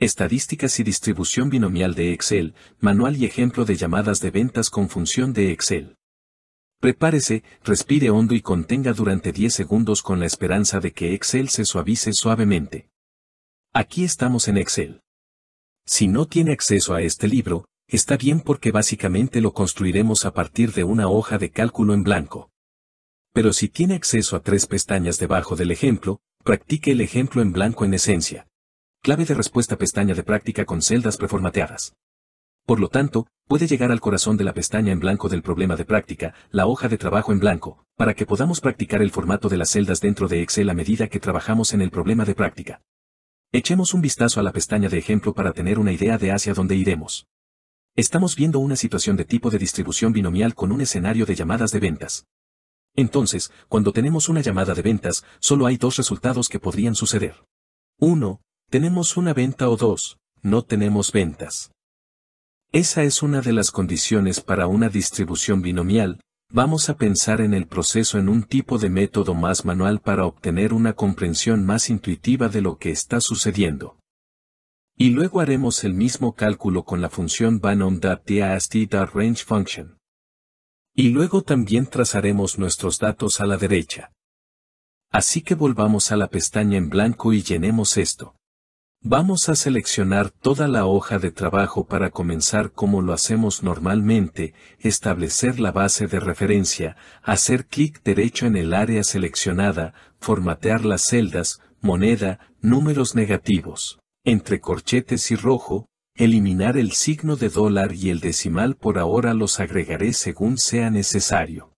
Estadísticas y distribución binomial de Excel, manual y ejemplo de llamadas de ventas con función de Excel. Prepárese, respire hondo y contenga durante 10 segundos con la esperanza de que Excel se suavice suavemente. Aquí estamos en Excel. Si no tiene acceso a este libro, está bien porque básicamente lo construiremos a partir de una hoja de cálculo en blanco. Pero si tiene acceso a tres pestañas debajo del ejemplo, practique el ejemplo en blanco en esencia clave de respuesta pestaña de práctica con celdas preformateadas. Por lo tanto, puede llegar al corazón de la pestaña en blanco del problema de práctica, la hoja de trabajo en blanco, para que podamos practicar el formato de las celdas dentro de Excel a medida que trabajamos en el problema de práctica. Echemos un vistazo a la pestaña de ejemplo para tener una idea de hacia dónde iremos. Estamos viendo una situación de tipo de distribución binomial con un escenario de llamadas de ventas. Entonces, cuando tenemos una llamada de ventas, solo hay dos resultados que podrían suceder. 1. Tenemos una venta o dos, no tenemos ventas. Esa es una de las condiciones para una distribución binomial, vamos a pensar en el proceso en un tipo de método más manual para obtener una comprensión más intuitiva de lo que está sucediendo. Y luego haremos el mismo cálculo con la función range function. Y luego también trazaremos nuestros datos a la derecha. Así que volvamos a la pestaña en blanco y llenemos esto. Vamos a seleccionar toda la hoja de trabajo para comenzar como lo hacemos normalmente, establecer la base de referencia, hacer clic derecho en el área seleccionada, formatear las celdas, moneda, números negativos, entre corchetes y rojo, eliminar el signo de dólar y el decimal por ahora los agregaré según sea necesario.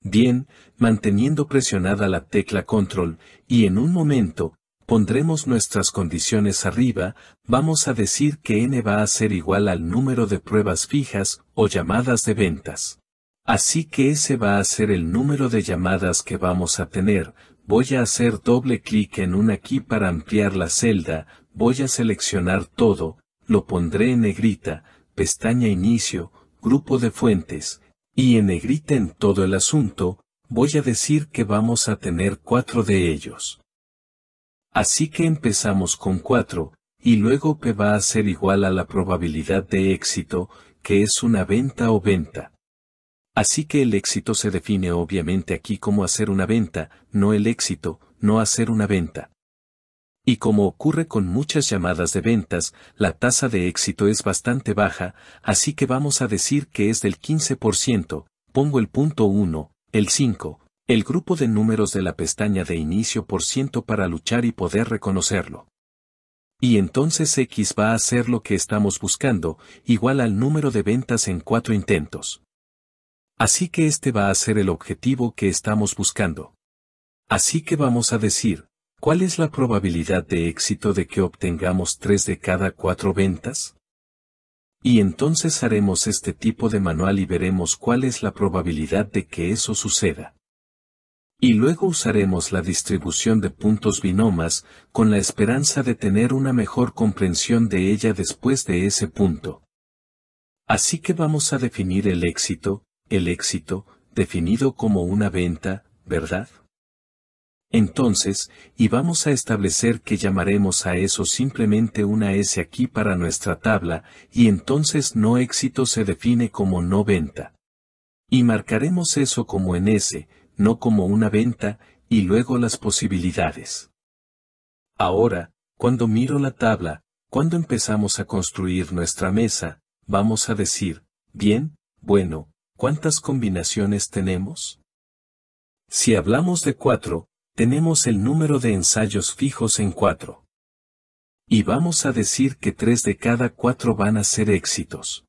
Bien, manteniendo presionada la tecla control, y en un momento, pondremos nuestras condiciones arriba, vamos a decir que n va a ser igual al número de pruebas fijas o llamadas de ventas. Así que ese va a ser el número de llamadas que vamos a tener, voy a hacer doble clic en un aquí para ampliar la celda, voy a seleccionar todo, lo pondré en negrita, pestaña inicio, grupo de fuentes, y en negrita en todo el asunto, voy a decir que vamos a tener cuatro de ellos. Así que empezamos con 4, y luego P va a ser igual a la probabilidad de éxito, que es una venta o venta. Así que el éxito se define obviamente aquí como hacer una venta, no el éxito, no hacer una venta. Y como ocurre con muchas llamadas de ventas, la tasa de éxito es bastante baja, así que vamos a decir que es del 15%, pongo el punto 1, el 5, el grupo de números de la pestaña de inicio por ciento para luchar y poder reconocerlo. Y entonces X va a ser lo que estamos buscando, igual al número de ventas en cuatro intentos. Así que este va a ser el objetivo que estamos buscando. Así que vamos a decir, ¿cuál es la probabilidad de éxito de que obtengamos tres de cada cuatro ventas? Y entonces haremos este tipo de manual y veremos cuál es la probabilidad de que eso suceda. Y luego usaremos la distribución de puntos binomas, con la esperanza de tener una mejor comprensión de ella después de ese punto. Así que vamos a definir el éxito, el éxito, definido como una venta, ¿verdad? Entonces, y vamos a establecer que llamaremos a eso simplemente una S aquí para nuestra tabla, y entonces no éxito se define como no venta. Y marcaremos eso como en S, no como una venta, y luego las posibilidades. Ahora, cuando miro la tabla, cuando empezamos a construir nuestra mesa, vamos a decir, bien, bueno, ¿cuántas combinaciones tenemos? Si hablamos de cuatro, tenemos el número de ensayos fijos en cuatro. Y vamos a decir que tres de cada cuatro van a ser éxitos.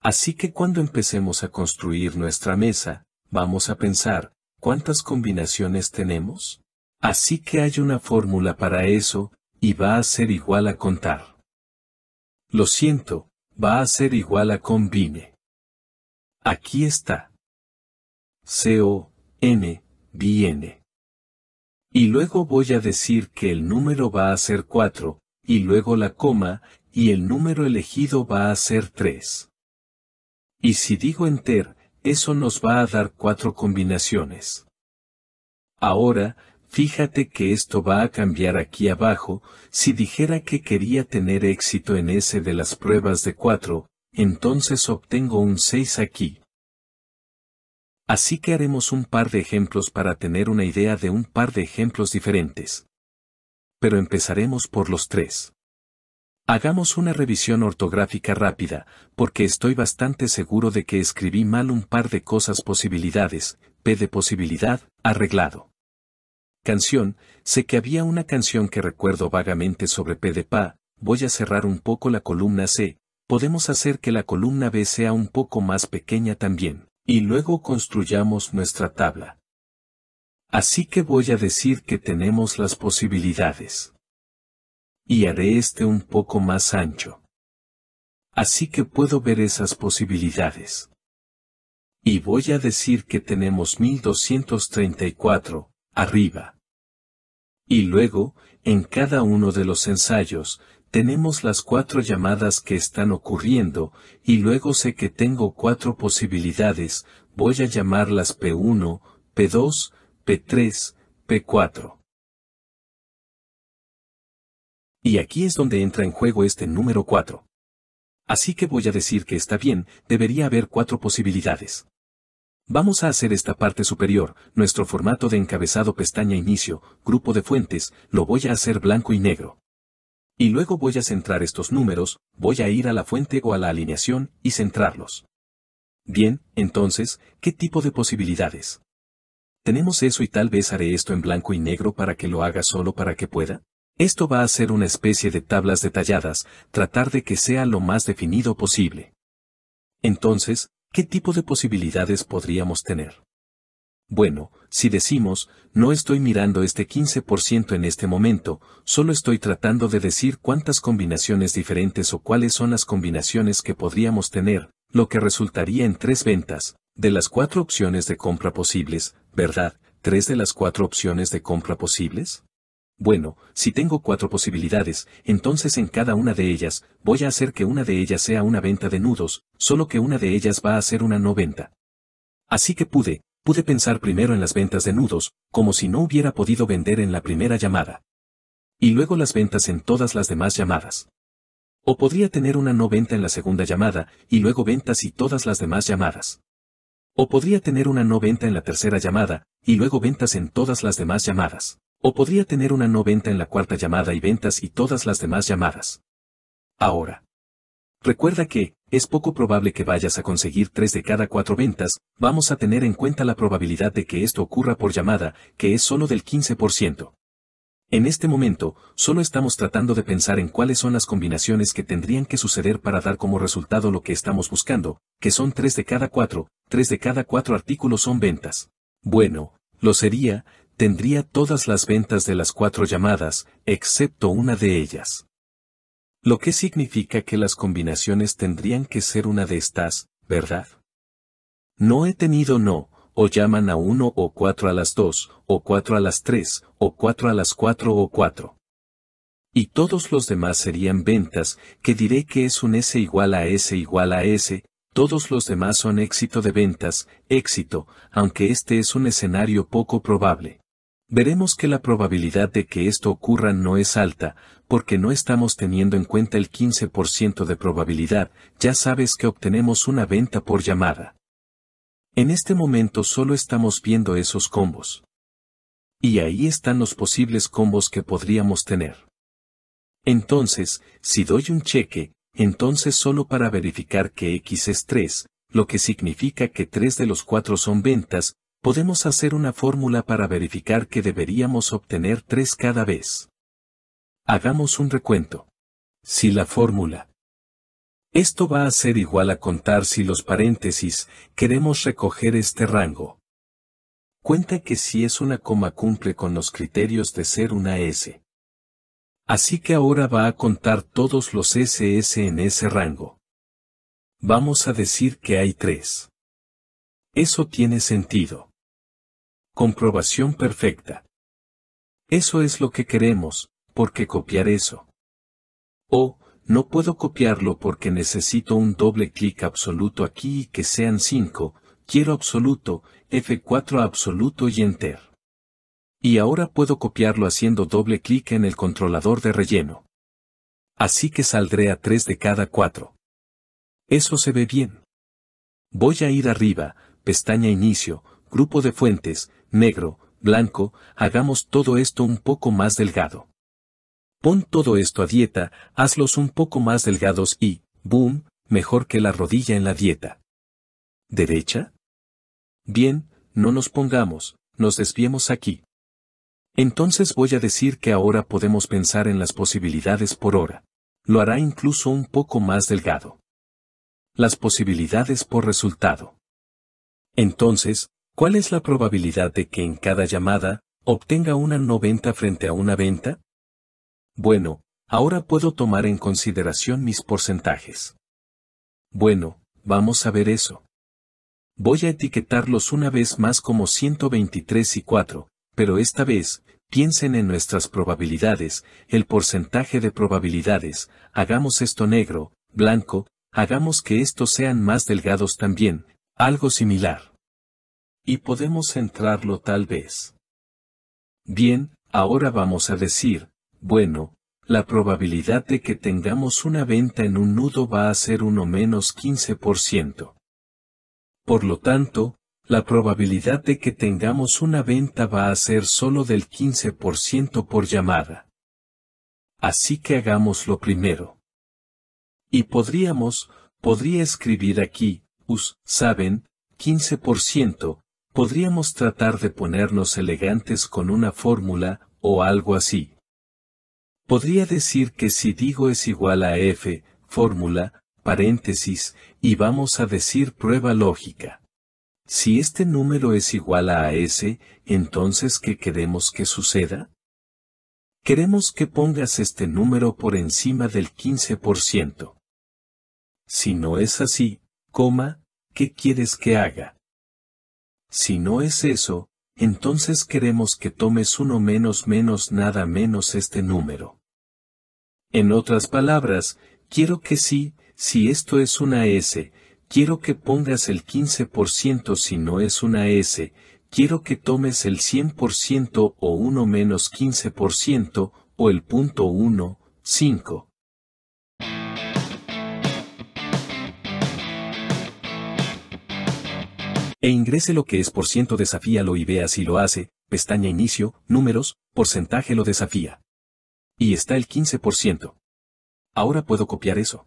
Así que cuando empecemos a construir nuestra mesa, Vamos a pensar, ¿cuántas combinaciones tenemos? Así que hay una fórmula para eso, y va a ser igual a contar. Lo siento, va a ser igual a combine. Aquí está. c o N, viene. Y luego voy a decir que el número va a ser 4, y luego la coma, y el número elegido va a ser 3. Y si digo enter, eso nos va a dar cuatro combinaciones. Ahora, fíjate que esto va a cambiar aquí abajo, si dijera que quería tener éxito en ese de las pruebas de cuatro, entonces obtengo un 6 aquí. Así que haremos un par de ejemplos para tener una idea de un par de ejemplos diferentes. Pero empezaremos por los tres. Hagamos una revisión ortográfica rápida, porque estoy bastante seguro de que escribí mal un par de cosas posibilidades, P de posibilidad, arreglado. Canción, sé que había una canción que recuerdo vagamente sobre P de PA, voy a cerrar un poco la columna C, podemos hacer que la columna B sea un poco más pequeña también, y luego construyamos nuestra tabla. Así que voy a decir que tenemos las posibilidades y haré este un poco más ancho. Así que puedo ver esas posibilidades. Y voy a decir que tenemos 1234, arriba. Y luego, en cada uno de los ensayos, tenemos las cuatro llamadas que están ocurriendo, y luego sé que tengo cuatro posibilidades, voy a llamarlas P1, P2, P3, P4. Y aquí es donde entra en juego este número 4. Así que voy a decir que está bien, debería haber cuatro posibilidades. Vamos a hacer esta parte superior, nuestro formato de encabezado pestaña inicio, grupo de fuentes, lo voy a hacer blanco y negro. Y luego voy a centrar estos números, voy a ir a la fuente o a la alineación y centrarlos. Bien, entonces, ¿qué tipo de posibilidades? ¿Tenemos eso y tal vez haré esto en blanco y negro para que lo haga solo para que pueda? Esto va a ser una especie de tablas detalladas, tratar de que sea lo más definido posible. Entonces, ¿qué tipo de posibilidades podríamos tener? Bueno, si decimos, no estoy mirando este 15% en este momento, solo estoy tratando de decir cuántas combinaciones diferentes o cuáles son las combinaciones que podríamos tener, lo que resultaría en tres ventas, de las cuatro opciones de compra posibles, ¿verdad? ¿Tres de las cuatro opciones de compra posibles? bueno, si tengo cuatro posibilidades, entonces en cada una de ellas, voy a hacer que una de ellas sea una venta de nudos, solo que una de ellas va a ser una no venta. Así que pude, pude pensar primero en las ventas de nudos, como si no hubiera podido vender en la primera llamada. Y luego las ventas en todas las demás llamadas. O podría tener una no venta en la segunda llamada, y luego ventas y todas las demás llamadas. O podría tener una no venta en la tercera llamada, y luego ventas en todas las demás llamadas. O podría tener una no venta en la cuarta llamada y ventas y todas las demás llamadas. Ahora. Recuerda que, es poco probable que vayas a conseguir 3 de cada 4 ventas, vamos a tener en cuenta la probabilidad de que esto ocurra por llamada, que es solo del 15%. En este momento, solo estamos tratando de pensar en cuáles son las combinaciones que tendrían que suceder para dar como resultado lo que estamos buscando, que son 3 de cada 4, 3 de cada 4 artículos son ventas. Bueno, lo sería, tendría todas las ventas de las cuatro llamadas, excepto una de ellas. Lo que significa que las combinaciones tendrían que ser una de estas, ¿verdad? No he tenido no, o llaman a uno o cuatro a las dos, o cuatro a las tres, o cuatro a las cuatro o cuatro. Y todos los demás serían ventas, que diré que es un S igual a S igual a S, todos los demás son éxito de ventas, éxito, aunque este es un escenario poco probable veremos que la probabilidad de que esto ocurra no es alta, porque no estamos teniendo en cuenta el 15% de probabilidad, ya sabes que obtenemos una venta por llamada. En este momento solo estamos viendo esos combos. Y ahí están los posibles combos que podríamos tener. Entonces, si doy un cheque, entonces solo para verificar que X es 3, lo que significa que 3 de los 4 son ventas, podemos hacer una fórmula para verificar que deberíamos obtener 3 cada vez. Hagamos un recuento. Si la fórmula esto va a ser igual a contar si los paréntesis, queremos recoger este rango. Cuenta que si es una coma cumple con los criterios de ser una S. Así que ahora va a contar todos los SS en ese rango. Vamos a decir que hay tres. Eso tiene sentido. Comprobación perfecta. Eso es lo que queremos, porque copiar eso? O, no puedo copiarlo porque necesito un doble clic absoluto aquí y que sean 5, quiero absoluto, F4 absoluto y enter. Y ahora puedo copiarlo haciendo doble clic en el controlador de relleno. Así que saldré a 3 de cada 4. Eso se ve bien. Voy a ir arriba, pestaña inicio, grupo de fuentes, negro, blanco, hagamos todo esto un poco más delgado. Pon todo esto a dieta, hazlos un poco más delgados y, boom, mejor que la rodilla en la dieta. ¿Derecha? Bien, no nos pongamos, nos desviemos aquí. Entonces voy a decir que ahora podemos pensar en las posibilidades por hora. Lo hará incluso un poco más delgado. Las posibilidades por resultado. Entonces, ¿Cuál es la probabilidad de que en cada llamada, obtenga una no frente a una venta? Bueno, ahora puedo tomar en consideración mis porcentajes. Bueno, vamos a ver eso. Voy a etiquetarlos una vez más como 123 y 4, pero esta vez, piensen en nuestras probabilidades, el porcentaje de probabilidades, hagamos esto negro, blanco, hagamos que estos sean más delgados también, algo similar y podemos centrarlo tal vez. Bien, ahora vamos a decir, bueno, la probabilidad de que tengamos una venta en un nudo va a ser uno menos 15%. Por lo tanto, la probabilidad de que tengamos una venta va a ser solo del 15% por llamada. Así que hagamos lo primero. Y podríamos, podría escribir aquí, us, saben, 15%, podríamos tratar de ponernos elegantes con una fórmula, o algo así. Podría decir que si digo es igual a f, fórmula, paréntesis, y vamos a decir prueba lógica. Si este número es igual a s, entonces ¿qué queremos que suceda? Queremos que pongas este número por encima del 15%. Si no es así, coma, ¿qué quieres que haga? Si no es eso, entonces queremos que tomes uno menos menos nada menos este número. En otras palabras, quiero que sí, si esto es una S, quiero que pongas el 15% si no es una S, quiero que tomes el 100% o 1 menos 15% o el punto 1, 5. E ingrese lo que es por ciento desafíalo y vea si lo hace, pestaña inicio, números, porcentaje lo desafía. Y está el 15%. Ahora puedo copiar eso.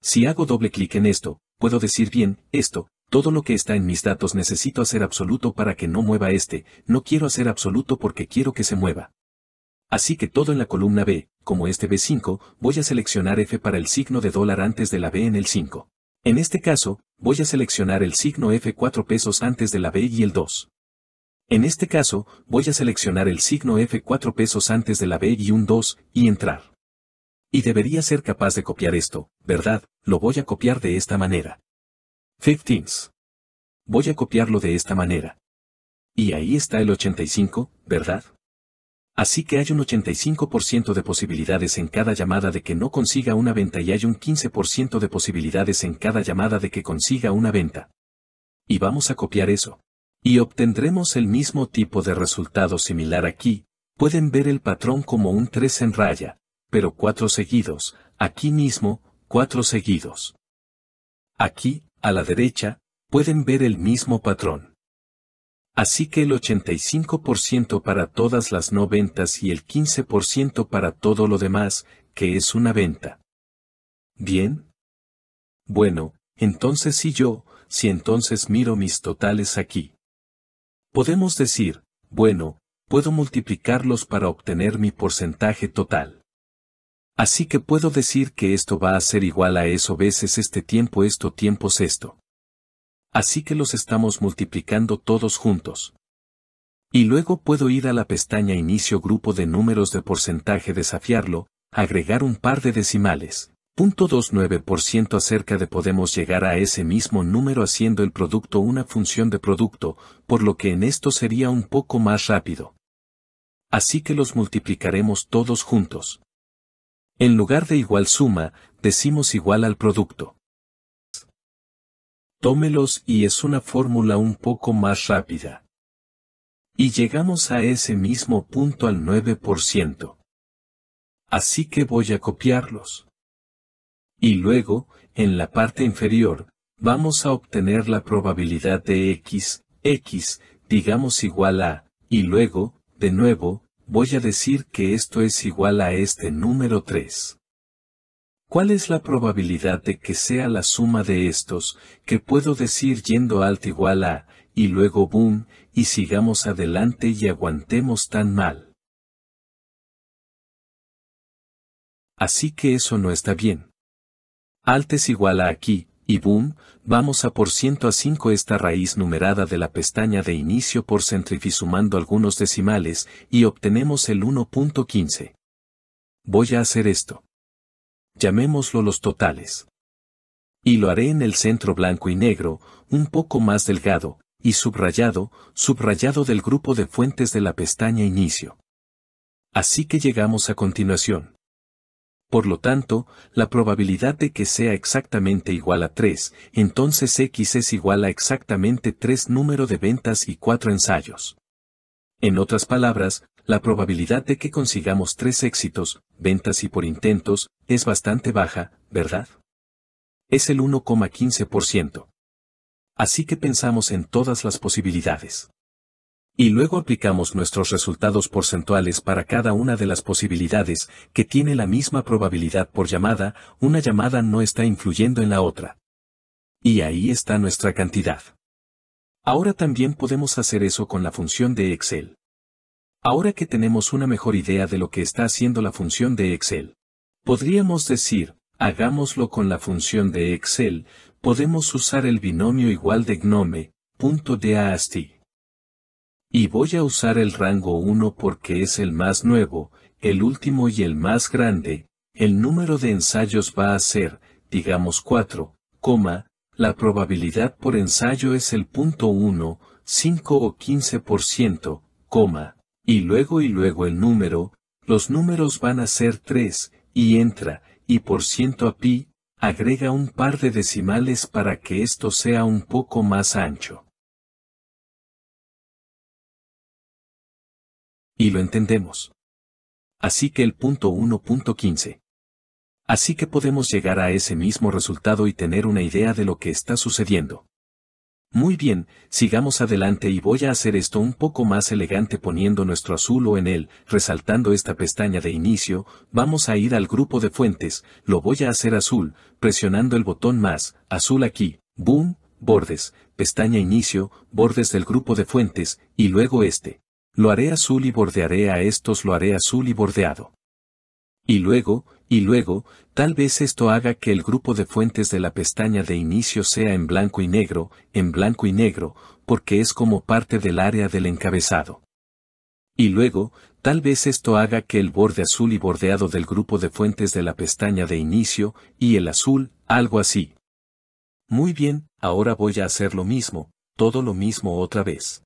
Si hago doble clic en esto, puedo decir bien, esto, todo lo que está en mis datos necesito hacer absoluto para que no mueva este, no quiero hacer absoluto porque quiero que se mueva. Así que todo en la columna B, como este B5, voy a seleccionar F para el signo de dólar antes de la B en el 5. En este caso, voy a seleccionar el signo F4 pesos antes de la B y el 2. En este caso, voy a seleccionar el signo F4 pesos antes de la B y un 2, y entrar. Y debería ser capaz de copiar esto, ¿verdad? Lo voy a copiar de esta manera. 15. Voy a copiarlo de esta manera. Y ahí está el 85, ¿verdad? Así que hay un 85% de posibilidades en cada llamada de que no consiga una venta y hay un 15% de posibilidades en cada llamada de que consiga una venta. Y vamos a copiar eso. Y obtendremos el mismo tipo de resultado similar aquí. Pueden ver el patrón como un 3 en raya, pero 4 seguidos, aquí mismo, 4 seguidos. Aquí, a la derecha, pueden ver el mismo patrón. Así que el 85% para todas las no ventas y el 15% para todo lo demás, que es una venta. ¿Bien? Bueno, entonces si yo, si entonces miro mis totales aquí. Podemos decir, bueno, puedo multiplicarlos para obtener mi porcentaje total. Así que puedo decir que esto va a ser igual a eso veces este tiempo esto tiempo esto. Así que los estamos multiplicando todos juntos. Y luego puedo ir a la pestaña Inicio grupo de números de porcentaje desafiarlo, agregar un par de decimales. 0.29% acerca de podemos llegar a ese mismo número haciendo el producto una función de producto, por lo que en esto sería un poco más rápido. Así que los multiplicaremos todos juntos. En lugar de igual suma, decimos igual al producto tómelos y es una fórmula un poco más rápida. Y llegamos a ese mismo punto al 9%. Así que voy a copiarlos. Y luego, en la parte inferior, vamos a obtener la probabilidad de x, x, digamos igual a, y luego, de nuevo, voy a decir que esto es igual a este número 3. ¿Cuál es la probabilidad de que sea la suma de estos, que puedo decir yendo alt igual a, y luego boom, y sigamos adelante y aguantemos tan mal? Así que eso no está bien. Alt es igual a aquí, y boom, vamos a por ciento a 5 esta raíz numerada de la pestaña de inicio por sumando algunos decimales, y obtenemos el 1.15. Voy a hacer esto llamémoslo los totales. Y lo haré en el centro blanco y negro, un poco más delgado, y subrayado, subrayado del grupo de fuentes de la pestaña Inicio. Así que llegamos a continuación. Por lo tanto, la probabilidad de que sea exactamente igual a 3, entonces X es igual a exactamente 3 número de ventas y 4 ensayos. En otras palabras, la probabilidad de que consigamos tres éxitos, ventas y por intentos, es bastante baja, ¿verdad? Es el 1,15%. Así que pensamos en todas las posibilidades. Y luego aplicamos nuestros resultados porcentuales para cada una de las posibilidades, que tiene la misma probabilidad por llamada, una llamada no está influyendo en la otra. Y ahí está nuestra cantidad. Ahora también podemos hacer eso con la función de Excel. Ahora que tenemos una mejor idea de lo que está haciendo la función de Excel, podríamos decir, hagámoslo con la función de Excel, podemos usar el binomio igual de gnome, punto de ast. Y voy a usar el rango 1 porque es el más nuevo, el último y el más grande, el número de ensayos va a ser, digamos 4, la probabilidad por ensayo es el punto 1, 5 o 15%, coma, y luego y luego el número, los números van a ser 3, y entra, y por ciento a pi, agrega un par de decimales para que esto sea un poco más ancho. Y lo entendemos. Así que el punto 1.15. Así que podemos llegar a ese mismo resultado y tener una idea de lo que está sucediendo. Muy bien, sigamos adelante y voy a hacer esto un poco más elegante poniendo nuestro azul o en él, resaltando esta pestaña de inicio, vamos a ir al grupo de fuentes, lo voy a hacer azul, presionando el botón más, azul aquí, boom, bordes, pestaña inicio, bordes del grupo de fuentes, y luego este. Lo haré azul y bordearé a estos, lo haré azul y bordeado. Y luego, y luego, Tal vez esto haga que el grupo de fuentes de la pestaña de inicio sea en blanco y negro, en blanco y negro, porque es como parte del área del encabezado. Y luego, tal vez esto haga que el borde azul y bordeado del grupo de fuentes de la pestaña de inicio, y el azul, algo así. Muy bien, ahora voy a hacer lo mismo, todo lo mismo otra vez.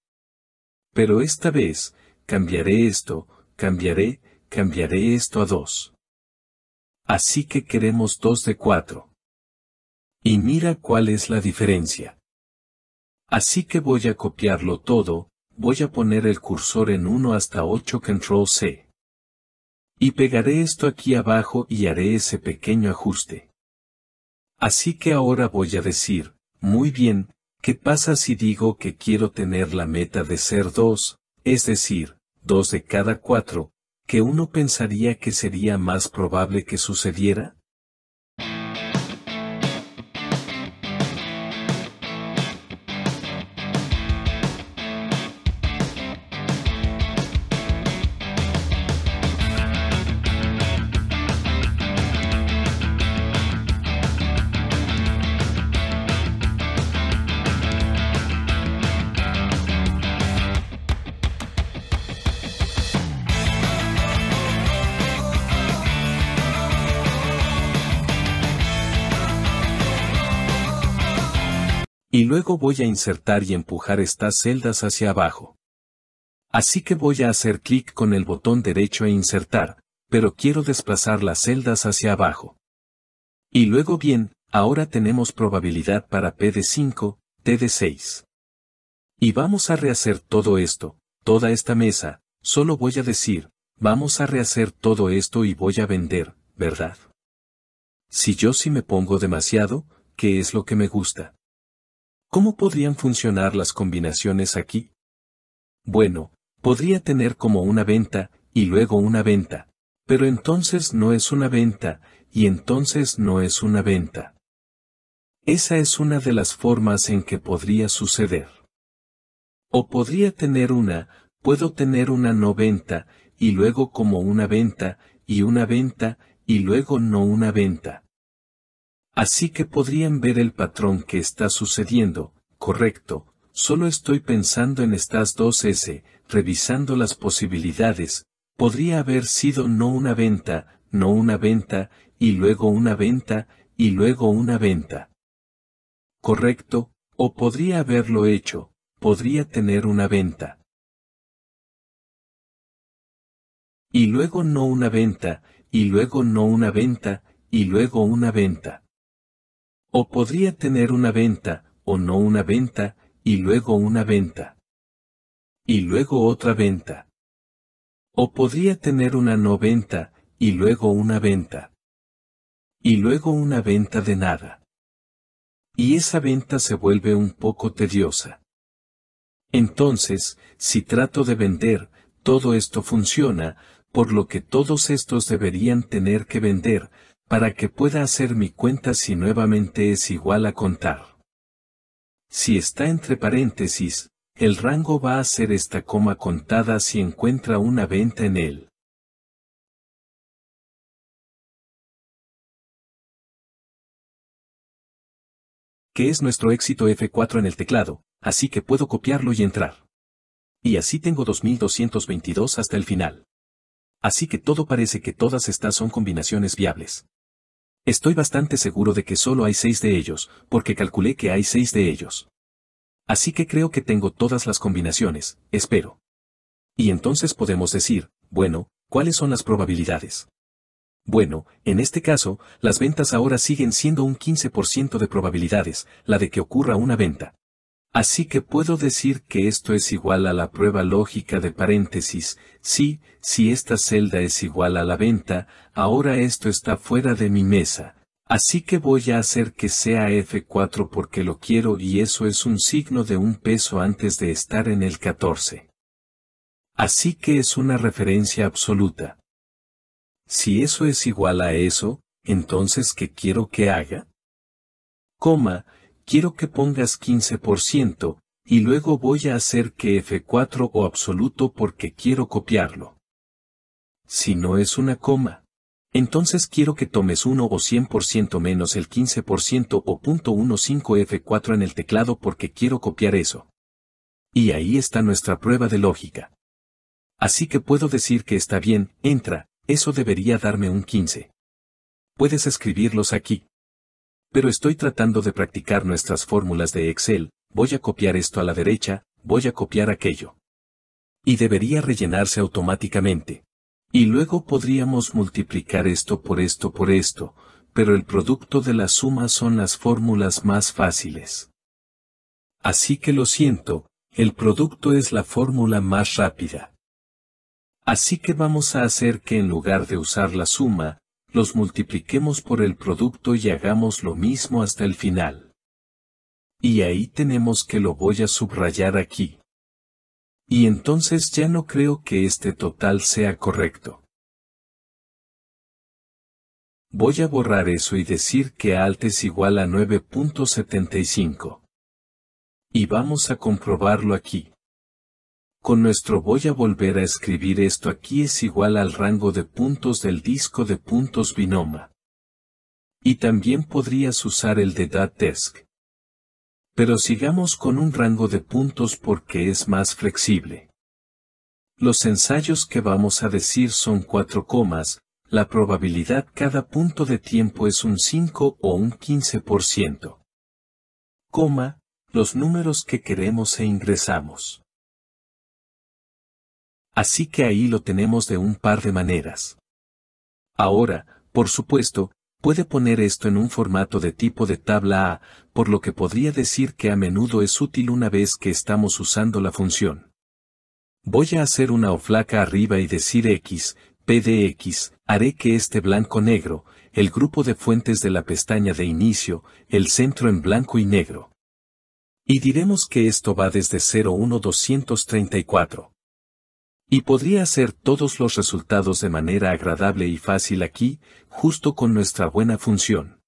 Pero esta vez, cambiaré esto, cambiaré, cambiaré esto a dos así que queremos 2 de 4. Y mira cuál es la diferencia. Así que voy a copiarlo todo, voy a poner el cursor en 1 hasta 8 control C. Y pegaré esto aquí abajo y haré ese pequeño ajuste. Así que ahora voy a decir, muy bien, ¿qué pasa si digo que quiero tener la meta de ser 2, es decir, 2 de cada 4, que uno pensaría que sería más probable que sucediera? luego voy a insertar y empujar estas celdas hacia abajo. Así que voy a hacer clic con el botón derecho e insertar, pero quiero desplazar las celdas hacia abajo. Y luego bien, ahora tenemos probabilidad para P de 5, T de 6. Y vamos a rehacer todo esto, toda esta mesa, solo voy a decir, vamos a rehacer todo esto y voy a vender, ¿verdad? Si yo sí me pongo demasiado, ¿qué es lo que me gusta? ¿Cómo podrían funcionar las combinaciones aquí? Bueno, podría tener como una venta, y luego una venta. Pero entonces no es una venta, y entonces no es una venta. Esa es una de las formas en que podría suceder. O podría tener una, puedo tener una no venta, y luego como una venta, y una venta, y luego no una venta. Así que podrían ver el patrón que está sucediendo, correcto, solo estoy pensando en estas dos S, revisando las posibilidades, podría haber sido no una venta, no una venta, y luego una venta, y luego una venta. Correcto, o podría haberlo hecho, podría tener una venta. Y luego no una venta, y luego no una venta, y luego una venta. O podría tener una venta, o no una venta, y luego una venta. Y luego otra venta. O podría tener una no venta, y luego una venta. Y luego una venta de nada. Y esa venta se vuelve un poco tediosa. Entonces, si trato de vender, todo esto funciona, por lo que todos estos deberían tener que vender, para que pueda hacer mi cuenta si nuevamente es igual a contar. Si está entre paréntesis, el rango va a ser esta coma contada si encuentra una venta en él. que es nuestro éxito F4 en el teclado, así que puedo copiarlo y entrar. Y así tengo 2222 hasta el final. Así que todo parece que todas estas son combinaciones viables. Estoy bastante seguro de que solo hay seis de ellos, porque calculé que hay seis de ellos. Así que creo que tengo todas las combinaciones, espero. Y entonces podemos decir, bueno, ¿cuáles son las probabilidades? Bueno, en este caso, las ventas ahora siguen siendo un 15% de probabilidades, la de que ocurra una venta. Así que puedo decir que esto es igual a la prueba lógica de paréntesis, sí, si esta celda es igual a la venta, ahora esto está fuera de mi mesa, así que voy a hacer que sea F4 porque lo quiero y eso es un signo de un peso antes de estar en el 14. Así que es una referencia absoluta. Si eso es igual a eso, entonces ¿qué quiero que haga? Coma, quiero que pongas 15%, y luego voy a hacer que F4 o absoluto porque quiero copiarlo. Si no es una coma, entonces quiero que tomes 1 o 100% menos el 15% o .15F4 en el teclado porque quiero copiar eso. Y ahí está nuestra prueba de lógica. Así que puedo decir que está bien, entra, eso debería darme un 15. Puedes escribirlos aquí pero estoy tratando de practicar nuestras fórmulas de Excel, voy a copiar esto a la derecha, voy a copiar aquello. Y debería rellenarse automáticamente. Y luego podríamos multiplicar esto por esto por esto, pero el producto de la suma son las fórmulas más fáciles. Así que lo siento, el producto es la fórmula más rápida. Así que vamos a hacer que en lugar de usar la suma, los multipliquemos por el producto y hagamos lo mismo hasta el final. Y ahí tenemos que lo voy a subrayar aquí. Y entonces ya no creo que este total sea correcto. Voy a borrar eso y decir que alt es igual a 9.75. Y vamos a comprobarlo aquí con nuestro voy a volver a escribir esto aquí es igual al rango de puntos del disco de puntos binoma. Y también podrías usar el de Datdesk. Pero sigamos con un rango de puntos porque es más flexible. Los ensayos que vamos a decir son cuatro comas, la probabilidad cada punto de tiempo es un 5 o un 15%. Coma, los números que queremos e ingresamos. Así que ahí lo tenemos de un par de maneras. Ahora, por supuesto, puede poner esto en un formato de tipo de tabla A, por lo que podría decir que a menudo es útil una vez que estamos usando la función. Voy a hacer una flaca arriba y decir X, PDX, haré que este blanco negro, el grupo de fuentes de la pestaña de inicio, el centro en blanco y negro. Y diremos que esto va desde 234. Y podría hacer todos los resultados de manera agradable y fácil aquí, justo con nuestra buena función.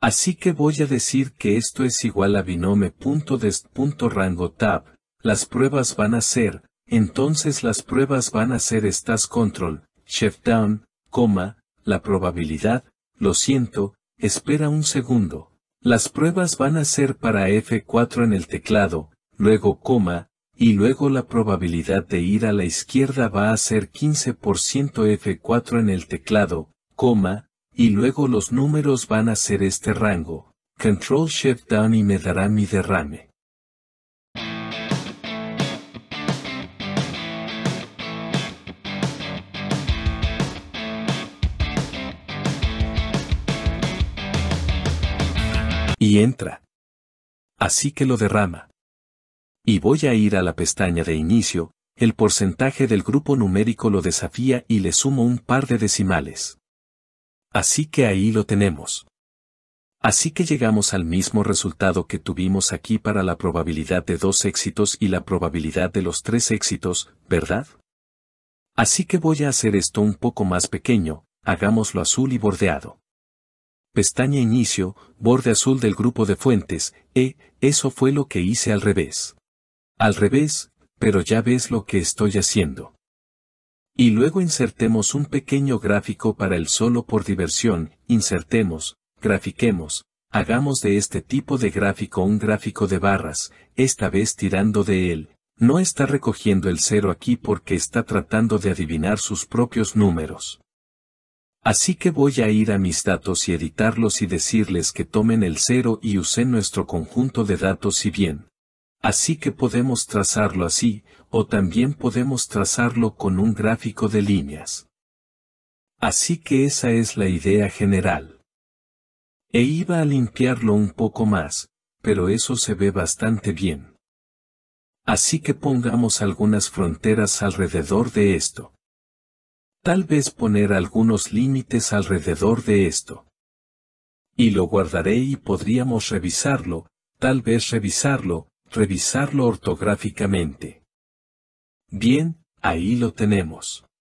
Así que voy a decir que esto es igual a binome.dest.rango tab, las pruebas van a ser, entonces las pruebas van a ser estas control, shift down, coma, la probabilidad, lo siento, espera un segundo. Las pruebas van a ser para F4 en el teclado, luego coma, y luego la probabilidad de ir a la izquierda va a ser 15% F4 en el teclado, coma, y luego los números van a ser este rango, Control Shift Down y me dará mi derrame. Y entra. Así que lo derrama y voy a ir a la pestaña de inicio, el porcentaje del grupo numérico lo desafía y le sumo un par de decimales. Así que ahí lo tenemos. Así que llegamos al mismo resultado que tuvimos aquí para la probabilidad de dos éxitos y la probabilidad de los tres éxitos, ¿verdad? Así que voy a hacer esto un poco más pequeño, hagámoslo azul y bordeado. Pestaña Inicio, borde azul del grupo de fuentes, E, eso fue lo que hice al revés. Al revés, pero ya ves lo que estoy haciendo. Y luego insertemos un pequeño gráfico para el solo por diversión, insertemos, grafiquemos, hagamos de este tipo de gráfico un gráfico de barras, esta vez tirando de él, no está recogiendo el cero aquí porque está tratando de adivinar sus propios números. Así que voy a ir a mis datos y editarlos y decirles que tomen el cero y usen nuestro conjunto de datos si bien Así que podemos trazarlo así, o también podemos trazarlo con un gráfico de líneas. Así que esa es la idea general. E iba a limpiarlo un poco más, pero eso se ve bastante bien. Así que pongamos algunas fronteras alrededor de esto. Tal vez poner algunos límites alrededor de esto. Y lo guardaré y podríamos revisarlo, tal vez revisarlo, revisarlo ortográficamente. Bien, ahí lo tenemos.